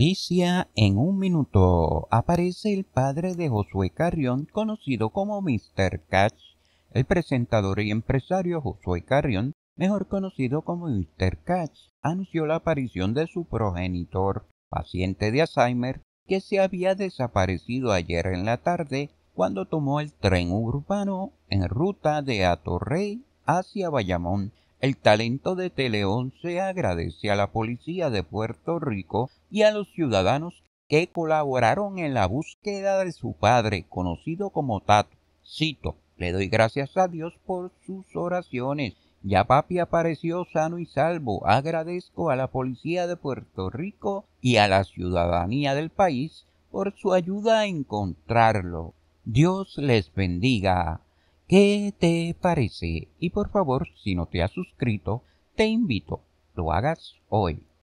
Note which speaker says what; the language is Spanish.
Speaker 1: Noticia en un minuto. Aparece el padre de Josué Carrión, conocido como Mr. Cash. El presentador y empresario Josué Carrión, mejor conocido como Mr. Catch, anunció la aparición de su progenitor, paciente de Alzheimer, que se había desaparecido ayer en la tarde cuando tomó el tren urbano en ruta de Atorrey hacia Bayamón el talento de Teleón se agradece a la policía de Puerto Rico y a los ciudadanos que colaboraron en la búsqueda de su padre, conocido como Tato. Cito, le doy gracias a Dios por sus oraciones. Ya papi apareció sano y salvo. Agradezco a la policía de Puerto Rico y a la ciudadanía del país por su ayuda a encontrarlo. Dios les bendiga. ¿Qué te parece? Y por favor, si no te has suscrito, te invito, lo hagas hoy.